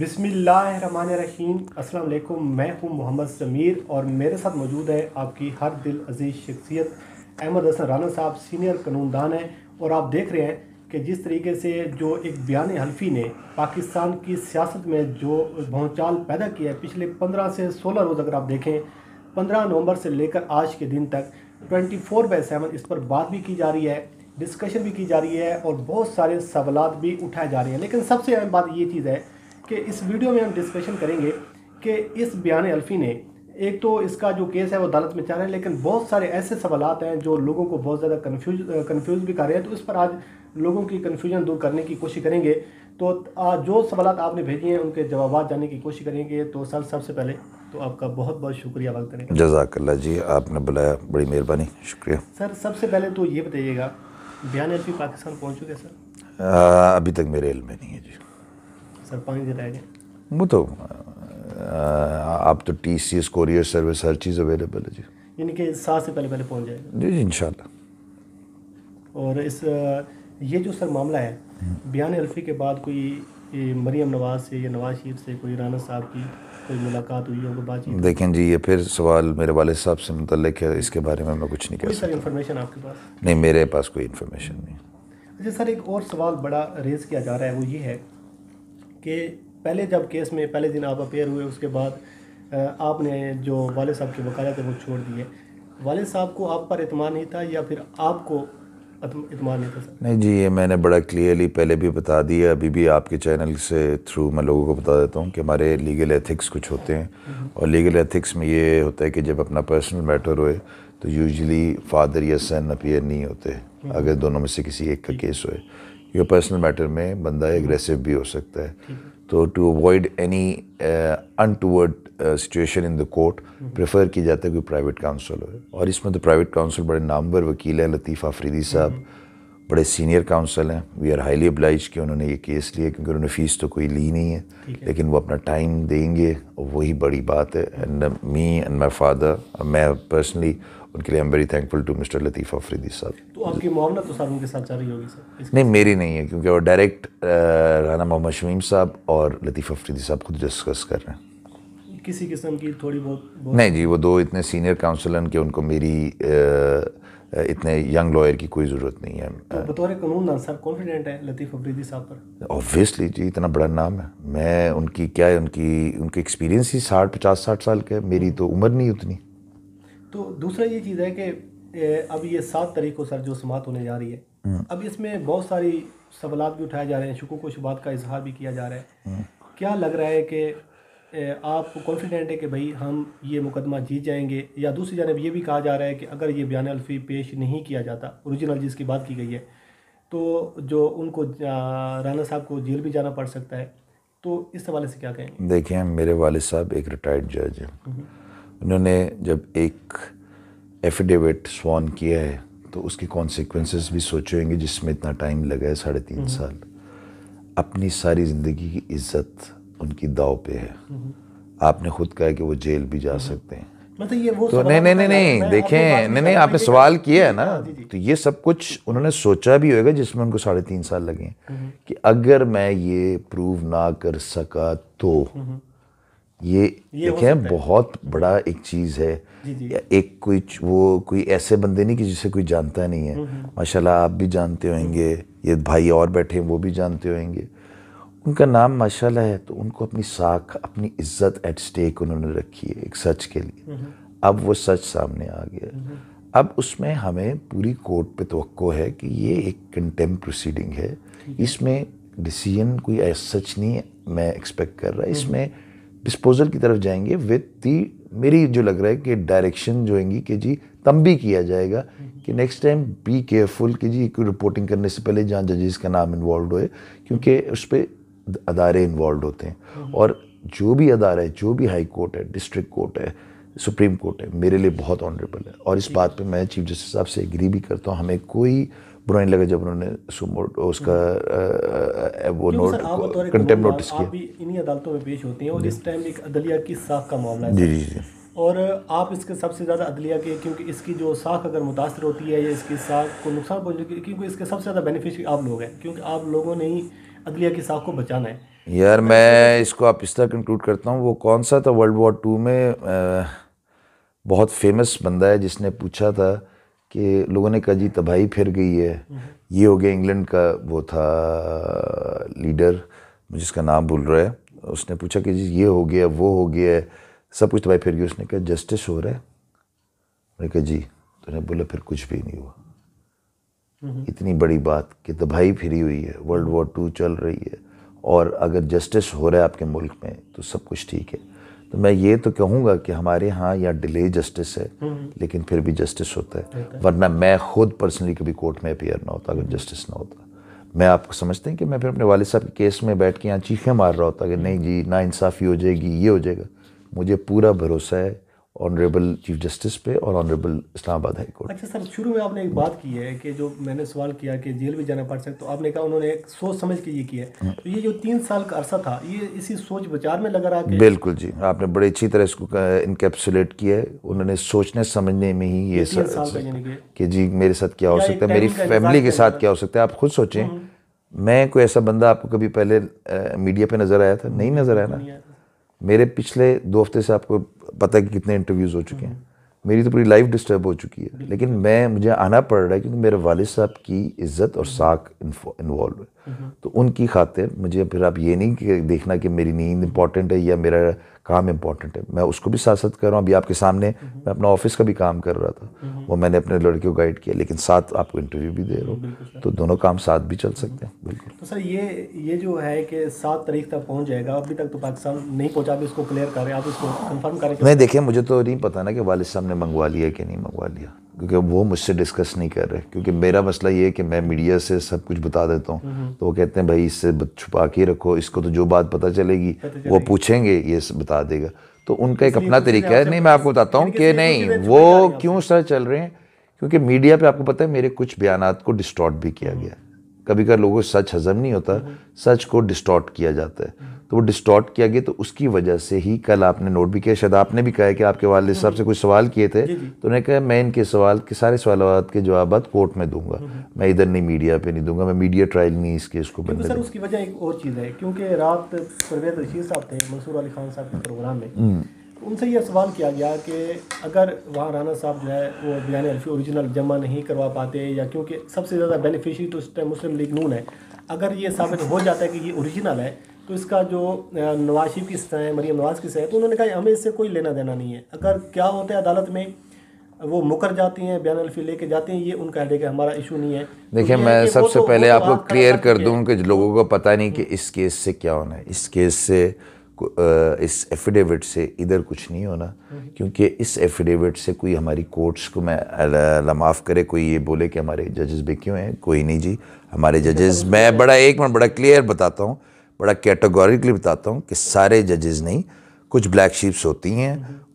बिसमीम असलम मैं हूं मोहम्मद समीर और मेरे साथ मौजूद है आपकी हर दिल अजीज़ शख्सियत अहमद हसन राना साहब सीनियर कानूनदान हैं और आप देख रहे हैं कि जिस तरीके से जो एक बयान हल्फी ने पाकिस्तान की सियासत में जो भौचाल पैदा किया है पिछले पंद्रह से सोलह रोज़ अगर आप देखें पंद्रह नवंबर से लेकर आज के दिन तक ट्वेंटी फोर बाई सेवन इस पर बात भी की जा रही है डिस्कशन भी की जा रही है और बहुत सारे सवाल भी उठाए जा रहे हैं लेकिन सबसे अहम बात ये चीज़ है कि इस वीडियो में हम डिस्कशन करेंगे कि इस बयान अल्फी ने एक तो इसका जो केस है वो अदालत में रहा है लेकिन बहुत सारे ऐसे सवाल हैं जो लोगों को बहुत ज़्यादा कन्फ्यूज कन्फ्यूज भी कर रहे हैं तो इस पर आज लोगों की कन्फ्यूजन दूर करने की कोशिश करेंगे तो जो सवाल आपने भेजे हैं उनके जवाब जानने की कोशिश करेंगे तो सर सबसे पहले तो आपका बहुत बहुत शुक्रिया वक्त करें जजाकल्ला जी आपने बुलाया बड़ी मेहरबानी शुक्रिया सर सबसे पहले तो ये बताइएगा बयान अल्फी पाकिस्तान पहुँच चुके सर अभी तक मेरे इल में नहीं है जी वो तो आप तो T C S courier service हर चीज़ अवेलेबल है जी यानी कि सात से पहले पहले पहुंच जाएगा जी जी इनशाला और इस ये जो सर मामला है बयान अल्फी के बाद कोई मरीम नवाज से या नवाज शरीफ से कोई राना साहब की कोई मुलाकात हुई है बातचीत देखें जी ये फिर सवाल मेरे वाले साहब से मुतल है इसके बारे में मैं कुछ नहीं कह सकता इन्फॉर्मेशन आपके पास नहीं मेरे पास कोई इन्फॉर्मेशन नहीं अच्छा सर एक और सवाल बड़ा रेज किया जा रहा है वो ये है कि पहले जब केस में पहले दिन आप अपेयर हुए उसके बाद आपने जो वाले साहब के वकालत है वो छोड़ दिए वाले साहब को आप पर अतमान नहीं था या फिर आपको इतमान नहीं था नहीं जी ये मैंने बड़ा क्लियरली पहले भी बता दिया अभी भी आपके चैनल से थ्रू मैं लोगों को बता देता हूँ कि हमारे लीगल एथिक्स कुछ होते हैं हम्म। और लीगल एथिक्स में ये होता है कि जब अपना पर्सनल मैटर होए तो यूजली फादर या सन अपियर नहीं होते हम्म। अगर दोनों में से किसी एक का केस होए योर पर्सनल मैटर में बंदा एग्रेसिव हम्म। भी हो सकता है तो to avoid any untoward situation in the court prefer किया जाता है कोई प्राइवेट काउंसिल हो और इसमें तो प्राइवेट काउंसिल बड़े नामवर वकील हैं लतीफ़ आफरीदी साहब हम्म। बड़े सीनियर काउंसल हैं वी आर हाईली अब्लाइज कि उन्होंने ये केस लिया क्योंकि उन्होंने फ़ीस तो कोई ली नहीं है लेकिन वो अपना टाइम देंगे और वही बड़ी बात है and me and my father मैं पर्सनली उनके लिए am very thankful to mister Latif Afridi साहब तो आपकी मामला तो सर उनके साथ चल रही होगी सर नहीं मेरी नहीं है क्योंकि वो डायरेक्ट राना मोहम्मद शमीम साहब और लतीफ़ अफरीदी साहब खुद डिस्कस कर रहे हैं किसी किस्म की थोड़ी बहुत, बहुत नहीं जी वो दो इतने सीनियर काउंसलर के उनको मेरी आ, इतने यंग लॉयर की कोई ज़रूरत नहीं है तो बतौर कानून कॉन्फिडेंट है लतीफ़ अफरीदी साहब पर ऑब्वियसली जी इतना बड़ा नाम है मैं उनकी क्या है उनकी उनके एक्सपीरियंस ही साठ पचास साठ साल के मेरी तो उम्र नहीं उतनी तो दूसरा ये चीज़ है कि अब ये सात तारीख को सर जो समाप्त होने जा रही है हम्म। अब इसमें बहुत सारी सवाल भी उठाए जा रहे हैं शकू को शुबात का इजहार भी किया जा रहा है हम्म। क्या लग रहा है कि आप कॉन्फिडेंट है कि भाई हम ये मुकदमा जीत जाएंगे या दूसरी जानब ये भी कहा जा रहा है कि अगर ये बयान अल्फी पेश नहीं किया जाता औरिजिनल जिसकी बात की गई है तो जो उनको राना साहब को जेल भी जाना पड़ सकता है तो इस हवाले से क्या कहेंगे देखिए मेरे वाले साहब एक रिटायर्ड जज हैं हम्म। उन्होंने जब एक एफिडेविट स्वान किया है तो उसके कॉन्सिक्वेंसेस भी सोचे होंगे जिसमें इतना टाइम लगा है साढ़े तीन हम्म। साल अपनी सारी ज़िंदगी की इज़्ज़त उनकी दाव पे है आपने खुद कहा कि वो जेल भी जा सकते हैं मतलब ये वो तो नहीं नहीं नहीं नहीं देखें नहीं नहीं आपने सवाल किया है ना हाँ, तो ये सब कुछ उन्होंने सोचा भी होगा जिसमें उनको साढ़े तीन साल लगे हम्म, हम्म। कि अगर मैं ये प्रूव ना कर सका तो हम्म, ये, ये देखें बहुत बड़ा एक चीज़ है एक कोई वो कोई ऐसे बंदे नहीं कि जिसे कोई जानता नहीं है माशाल्लाह आप भी जानते होंगे ये भाई और बैठे हैं वो भी जानते होंगे उनका नाम माशाल्लाह है तो उनको अपनी साख अपनी इज्जत एट स्टेक उन्होंने रखी है एक सच के लिए अब वो सच सामने आ गया अब उसमें हमें पूरी कोर्ट पे तो है कि ये एक कंटेम प्रोसीडिंग है इसमें डिसीजन कोई ऐसा सच नहीं मैं एक्सपेक्ट कर रहा इसमें डिस्पोजल की तरफ जाएंगे विद दी मेरी जो लग रहा है कि डायरेक्शन जो होंगी कि जी तम भी किया जाएगा कि नेक्स्ट टाइम बी केयरफुल कि जी कोई रिपोर्टिंग करने से पहले जहाँ जजेस का नाम इन्वॉल्व होए क्योंकि उस पर अदारे इन्वॉल्व होते हैं हम्म। और जो भी अदारा है जो भी हाई कोर्ट है डिस्ट्रिक्ट कोर्ट है सुप्रीम कोर्ट है मेरे लिए बहुत ऑनरेबल है और इस बात पे मैं चीफ जस्टिस साहब से एग्री भी करता हूँ हमें कोई बुरा नहीं लगा जब उन्होंने उसका आ, हम्म। वो नोट कंटेम्प नोटिस किया इन्हीं अदालतों में पेश होती हैं और इस टाइम एक अदलिया की साख का मामला जी जी जी और आप इसके सबसे ज़्यादा अदलिया के क्योंकि इसकी जो साख अगर मुतासर होती है या इसकी साख को नुकसान पहुँच क्योंकि इसके सबसे ज़्यादा बेनिफिशरी आप लोग हैं क्योंकि आप लोगों ने ही की साख को बचाना है यार मैं इसको आप इस तरह कंक्लूड करता हूँ वो कौन सा था वर्ल्ड वॉर टू में आ, बहुत फेमस बंदा है जिसने पूछा था कि लोगों ने कहा जी तबाही फिर गई है हम्म। ये हो गया इंग्लैंड का वो था लीडर जिसका नाम भूल रहा है उसने पूछा कि जी ये हो गया वो हो गया सब कुछ तबाही फिर गई उसने कहा जस्टिस हो रहा है मैंने कहा जी तो बोला फिर कुछ भी नहीं हुआ इतनी बड़ी बात कि तबाही फिरी हुई है वर्ल्ड वॉर टू चल रही है और अगर जस्टिस हो रहा है आपके मुल्क में तो सब कुछ ठीक है तो मैं ये तो कहूँगा कि हमारे यहाँ यहाँ डिले जस्टिस है हम्म। लेकिन फिर भी जस्टिस होता है वरना मैं खुद पर्सनली कभी कोर्ट में अपेयर ना होता अगर जस्टिस ना होता मैं आपको समझते हैं कि मैं फिर अपने वाले साहब के केस में बैठ के यहाँ चीखें मार रहा होता कि हम्म। नहीं जी ना इंसाफ़ी हो जाएगी ये हो जाएगा मुझे पूरा भरोसा है ऑनरेबल चीफ जस्टिस पे और ऑनरेबल इस्लामाबाद हाई कोर्ट अच्छा सर शुरू में आपने एक बात की है कि जो मैंने सवाल किया कि जेल भी जाना पड़ सकता तो आपने कहा उन्होंने एक सोच समझ के ये किया हाँ। तो ये जो तीन साल का अरसा था ये इसी सोच विचार में लगा रहा बिल्कुल जी आपने बड़ी अच्छी तरह इसको इनकेप्सुलेट किया है उन्होंने सोचने समझने में ही ये सर कि जी मेरे साथ क्या हो सकता है मेरी फैमिली के साथ क्या हो सकता है आप खुद सोचें हम्म। मैं कोई ऐसा बंदा आपको कभी पहले मीडिया पर नज़र आया था नहीं नज़र आया ना मेरे पिछले दो हफ्ते से आपको पता है कि कितने इंटरव्यूज़ हो चुके हैं मेरी तो पूरी लाइफ डिस्टर्ब हो चुकी है लेकिन मैं मुझे आना पड़ रहा है क्योंकि मेरे वालिद साहब की इज्जत और हम्म। साख इन्वॉल्व है हम्म। तो उनकी खातिर मुझे फिर आप ये नहीं देखना कि मेरी नींद इंपॉर्टेंट है या मेरा काम इंपॉर्टेंट है मैं उसको भी साथ साथ कर रहा हूँ अभी आपके सामने हम्म। मैं अपना ऑफिस का भी काम कर रहा था हम्म। वो मैंने अपने लड़के को गाइड किया लेकिन साथ आपको इंटरव्यू भी दे रहा हूँ तो दोनों काम साथ भी चल सकते हैं बिल्कुल तो सर ये ये जो है कि सात तारीख तक पहुँच जाएगा अभी तक तो पाकिस्तान नहीं पहुँचा अभी इसको क्लियर करें आप इसको कन्फर्म करें नहीं देखिए मुझे तो नहीं पता ना कि वालद साहब ने मंगवा लिया कि नहीं मंगवा लिया क्योंकि वो मुझसे डिस्कस नहीं कर रहे क्योंकि मेरा मसला ये है कि मैं मीडिया से सब कुछ बता देता हूँ हम्म। तो वो कहते हैं भाई इससे छुपा के रखो इसको तो जो बात पता चलेगी वो पूछेंगे ये बता देगा तो उनका एक अपना तरीका है नहीं मैं आपको बताता हूँ कि नहीं वो क्यों सर चल रहे हैं क्योंकि मीडिया पे आपको पता है मेरे कुछ बयान को डिस्टॉर्ट भी किया हम्म। गया कभी कभी लोगों को सच हजम नहीं होता हम्म। सच को डिस्टॉर्ट किया जाता है तो वो डिस्टॉर्ट किया गया तो उसकी वजह से ही कल आपने नोट भी किया शायद आपने भी कहा कि आपके वाले हम्म। साहब से कुछ सवाल किए थे तो उन्होंने कहा मैं इनके सवाल के सारे सवाल के जवाब कोर्ट में दूंगा हम्म, हम्म। मैं इधर नहीं मीडिया पे नहीं दूंगा मैं मीडिया ट्रायल नहीं इस केस को तो बंद सर उसकी वजह एक और चीज़ है क्योंकि रात परवेद रशीद साहब थे मंसूर अली खान साहब के प्रोग्राम में उनसे यह सवाल किया गया कि अगर वहाँ राना साहब जो है वो बयान अल्फी औरिजिनल जमा नहीं करवा पाते या क्योंकि सबसे ज़्यादा बेनिफिशरी तो उस टाइम मुस्लिम लीग नून है अगर ये साबित हो जाता है कि ये ओरिजिनल है तो इसका जो नवाशिफ की सजा है मरियम नवाज़ की सजा है तो उन्होंने कहा हमें इससे कोई लेना देना नहीं है अगर क्या होता है अदालत में वो मुकर जाती हैं बयान अल्फी लेके जाते हैं ये उनका हेडेक है हमारा इशू नहीं है तो देखिए तो मैं सबसे तो, पहले आपको क्लियर कर दूँ कि लोगों को पता नहीं कि हम्म। इस केस से क्या होना है इस केस से इस एफिडेविट से इधर कुछ नहीं होना हम्म। क्योंकि इस एफिडेविट से कोई हमारी कोर्ट्स को मैं लमाफ़ करे कोई ये बोले कि हमारे जजेस भी क्यों हैं कोई नहीं जी हमारे जजेस मैं बड़ा एक मिनट बड़ा क्लियर बताता हूँ बड़ा कैटेगोरिकली बताता हूँ कि सारे जजेस नहीं कुछ ब्लैक शीप्स होती हैं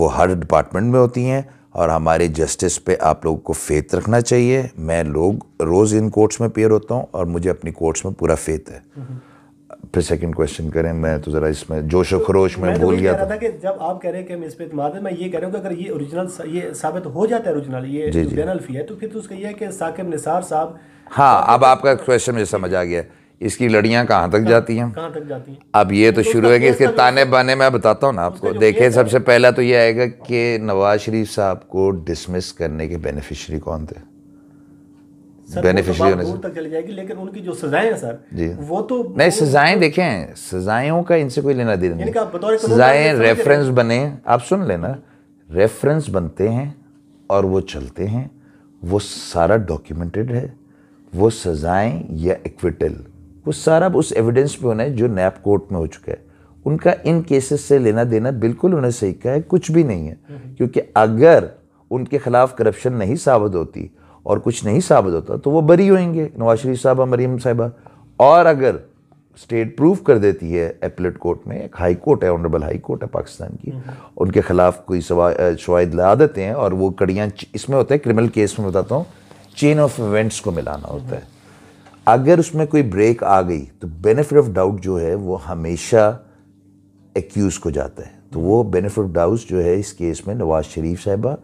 वो हर डिपार्टमेंट में होती हैं और हमारे जस्टिस पे आप लोगों को फेथ रखना चाहिए मैं लोग रोज़ इन कोर्ट्स में पेयर होता हूँ और मुझे अपनी कोर्ट्स में पूरा फेथ है फिर सेकंड क्वेश्चन करें मैं तो ज़रा इसमें जोश तो, खरोश में भूल तो गया था था कि जब आप कह रहे हैं कि मैं इस पर इतमाद है मैं ये कह रहा हूँ कि अगर ये ओरिजिनल ये साबित हो जाता है ओरिजिनल ये जी, जी. है तो फिर तो उसका यह है कि साकिब निसार साहब हाँ अब आपका क्वेश्चन मुझे समझ आ गया इसकी लड़ियाँ कहाँ तक जाती हैं कहाँ तक जाती हैं अब ये तो, तो शुरू है कि इसके ताने बाने मैं बताता हूँ ना आपको तो देखिए सबसे पहला तो ये आएगा कि नवाज शरीफ साहब को डिसमिस करने के बेनिफिशरी कौन थे तो बेनिफिशरी होने से लेकिन उनकी जो सजाएं हैं सर जी वो तो नहीं सजाएं देखें सजाओं का इनसे कोई लेना देना नहीं सजाएं रेफरेंस बने आप सुन लेना रेफरेंस बनते हैं और वो चलते हैं वो सारा डॉक्यूमेंटेड है वो सजाएं या इक्विटल वो सारा उस एविडेंस पे होना है जो नैप कोर्ट में हो चुका है उनका इन केसेस से लेना देना बिल्कुल उन्हें सही कहा है कुछ भी नहीं है क्योंकि अगर उनके खिलाफ करप्शन नहीं साबित होती और कुछ नहीं साबित होता तो वो बरी होंगे नवाज शरीफ साहबा मरीम साहबा और अगर स्टेट प्रूफ कर देती है एपलेट कोर्ट में एक हाई कोर्ट है ऑनरेबल हाई कोर्ट है पाकिस्तान की उनके खिलाफ कोई शवाद ला देते हैं और वो कड़ियाँ इसमें होता है क्रिमिनल केस में बताता हूँ चेन ऑफ इवेंट्स को मिलाना होता है अगर उसमें कोई ब्रेक आ गई तो बेनिफिट ऑफ डाउट जो है वो हमेशा एक्यूज़ को जाता है तो वो बेनिफिट ऑफ डाउट जो है इस केस में नवाज शरीफ साहबा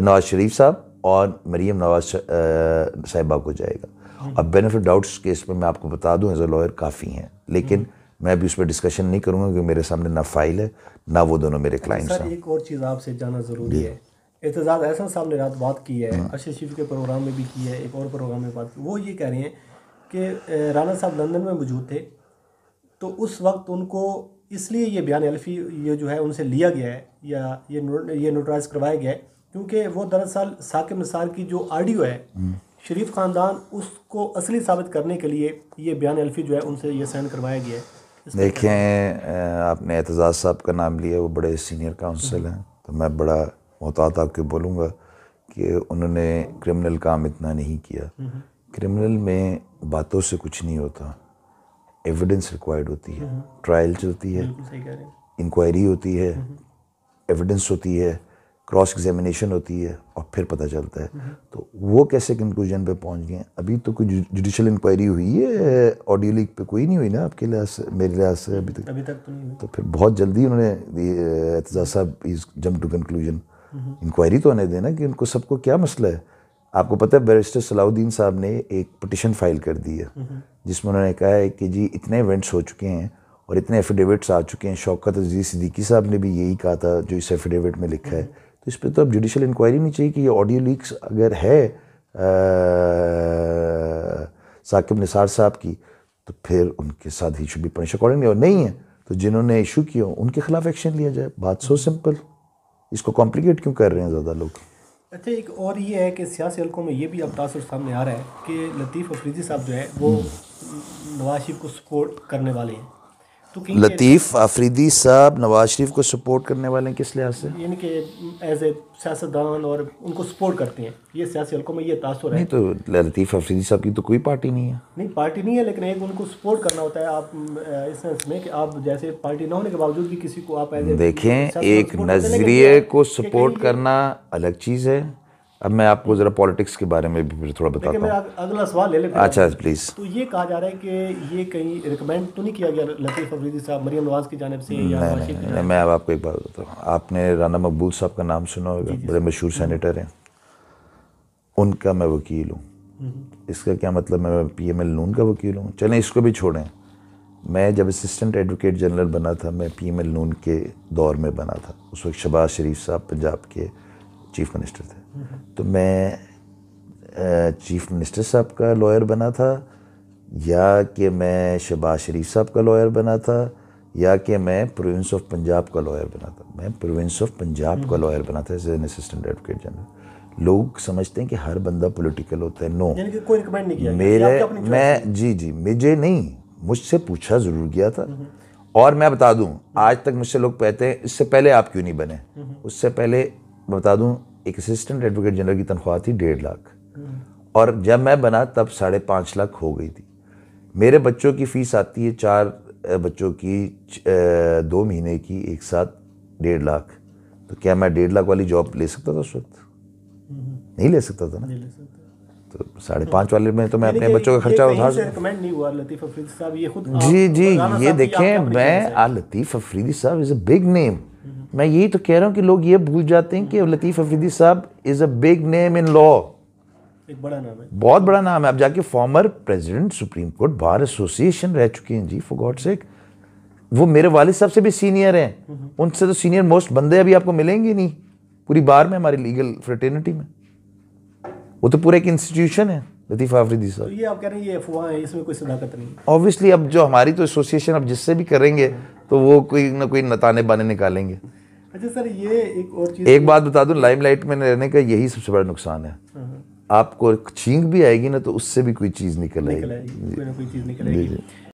नवाज शरीफ साहब और मरीम नवाज साहिबा को जाएगा अब बेनिफिट डाउट्स केस में मैं आपको बता दूं एज अ लॉयर काफ़ी हैं लेकिन मैं अभी उस पर डिस्कशन नहीं करूँगा क्योंकि मेरे सामने ना फाइल है ना वो दोनों मेरे क्लाइंट्स हैं एक और चीज़ आपसे जाना ज़रूरी है एहतजाज ऐसा साहब ने रात बात की है हाँ। अशर शरीफ के प्रोग्राम में भी की है एक और प्रोग्राम में बात की वो ये कह रहे हैं कि राना साहब लंदन में मौजूद थे तो उस वक्त उनको इसलिए ये बयान एल्फी ये जो है उनसे लिया गया है या ये ये नोटराइज करवाया गया है क्योंकि वो दरअसल साकिब निसार की जो आडियो है हम्म। शरीफ ख़ानदान उसको असली साबित करने के लिए ये बयान एल्फी जो है उनसे ये साइन करवाया गया है देखें आपने एतजाज़ साहब का नाम लिया वो बड़े सीनियर काउंसिल हम्म। हैं तो मैं बड़ा मोहतात आपके बोलूँगा कि उन्होंने क्रिमिनल काम इतना नहीं किया हम्म। क्रिमिनल में बातों से कुछ नहीं होता एविडेंस रिक्वायर्ड होती है ट्रायल चलती है इंक्वायरी होती है एविडेंस हम्म, हम्म। होती है क्रॉस एग्जामिनेशन होती है और फिर पता चलता है हम्म, तो वो कैसे कंक्लूजन पे पहुंच गए अभी तो कोई जुडिशल इंक्वायरी हुई है ऑडियो लीक पे कोई नहीं हुई ना आपके लिहाज से मेरे लिहाज से अभी तक अभी तक तो नहीं तो फिर बहुत जल्दी उन्होंने एतजा साहब इज जम टू कंक्लूजन इंक्वायरी तो आने देना कि उनको सबको क्या मसला है आपको पता है बैरिस्टर सलाउद्दीन साहब ने एक पटिशन फाइल कर दी है हम्म हम्म। जिसमें उन्होंने कहा है कि जी इतने इवेंट्स हो चुके हैं और इतने एफिडेविट्स आ चुके हैं शौकत अजीज सिद्दीकी साहब ने भी यही कहा था जो इस एफिडेविट में लिखा है हम्म। तो इस पर तो अब जुडिशल इंक्वायरी नहीं चाहिए कि ये ऑडियो लीक्स अगर है साकिब निसार साहब की तो फिर उनके साथ ही शुड बी पनिश अकॉर्डिंगली और नहीं है तो जिन्होंने इशू किया उनके खिलाफ एक्शन लिया जाए बात सो सिंपल इसको कॉम्प्लिकेट क्यों कर रहे हैं ज़्यादा लोग अच्छा एक और ये है कि सियासी हलकों में ये भी अब तासर सामने आ रहा है कि लतीफ़ अफरीदी साहब जो है वो नवाज शरीफ को सपोर्ट करने वाले हैं लतीफ़ आफरीदी साहब नवाज शरीफ को सपोर्ट करने वाले हैं किस लिहाज से यानी कि एज ए सियासतदान और उनको सपोर्ट करते हैं ये सियासी हलकों में ये तासर है नहीं तो लतीफ़ आफरीदी साहब की तो कोई पार्टी नहीं है नहीं पार्टी नहीं है लेकिन एक उनको सपोर्ट करना होता है आप इस सेंस में कि आप जैसे पार्टी ना होने के बावजूद भी किसी को आप देखें एक नज़रिए को सपोर्ट करना अलग चीज़ है अब मैं आपको ज़रा पॉलिटिक्स के बारे में भी थोड़ा बताता हूँ अगला सवाल ले लें अच्छा प्लीज़ तो ये कहा जा रहा है कि ये कहीं रिकमेंड तो नहीं किया गया लतीफ़ अफरीदी साहब मरियम नवाज़ की जानब से या नहीं, नहीं, नहीं, मैं अब आपको एक बात बताता हूँ आपने राना मकबूल साहब का नाम सुना होगा बड़े मशहूर सैनिटर हम्म। हैं उनका मैं वकील हूँ हम्म। इसका क्या मतलब मैं पी एम एल नून का वकील हूँ चलें इसको भी छोड़ें मैं जब असिस्टेंट एडवोकेट जनरल बना था मैं पी एम एल नून के दौर में बना था उस वक्त शबाज शरीफ साहब पंजाब के चीफ मिनिस्टर थे तो मैं चीफ मिनिस्टर साहब का लॉयर बना था या कि मैं शबाज शरीफ साहब का लॉयर बना था या कि मैं प्रोविंस ऑफ पंजाब का लॉयर बना था मैं प्रोविंस ऑफ पंजाब का लॉयर बना था as an assistant advocate general लोग समझते हैं कि हर बंदा पॉलिटिकल होता है नो कोई नहीं किया मेरे मैं जी जी मुझे नहीं मुझसे पूछा ज़रूर गया था हम्म। और मैं बता दूं आज तक मुझसे लोग कहते हैं इससे पहले आप क्यों नहीं बने हम्म। उससे पहले बता दूं एक असिस्टेंट एडवोकेट जनरल की तनख्वाह थी डेढ़ लाख हम्म। और जब मैं बना तब साढ़े पाँच लाख हो गई थी मेरे बच्चों की फ़ीस आती है चार बच्चों की दो महीने की एक साथ डेढ़ लाख तो क्या मैं डेढ़ लाख वाली जॉब ले सकता था उस वक्त हम्म। नहीं ले सकता था ना तो साढ़े पाँच वाले में तो मैं अपने बच्चों का खर्चा उठा जी जी ये देखें मैं आ लतीफ़ अफरीदी साहब is a big name Mm-hmm. मैं यही तो कह रहा हूँ कि लोग ये भूल जाते हैं कि mm-hmm. लतीफ़ अफरीदी साहब is a big name in law एक बड़ा नाम है बहुत बड़ा नाम है अब जाके former president supreme court bar association रह चुके हैं जी फॉर गॉड सेक वो मेरे वाले साहब से भी सीनियर हैं mm-hmm. उनसे तो सीनियर मोस्ट बंदे अभी आपको मिलेंगे नहीं पूरी बार में हमारी लीगल फ्रटर्निटी में वो तो पूरा एक इंस्टीट्यूशन है लतीफ़ आफरीदी सर तो ये आप कह रहे हैं ये अफवाह है इसमें कोई सदाकत नहीं ऑब्वियसली अब जो हमारी तो एसोसिएशन अब जिससे भी करेंगे तो वो कोई ना कोई नताने बाने निकालेंगे अच्छा सर ये एक और चीज़ एक बात बता दूँ लाइमलाइट में रहने का यही सबसे बड़ा नुकसान है हाँ, हाँ। आपको छींक भी आएगी ना तो उससे भी कोई चीज़ निकल आएगी कोई ना कोई चीज़ निकल आएगी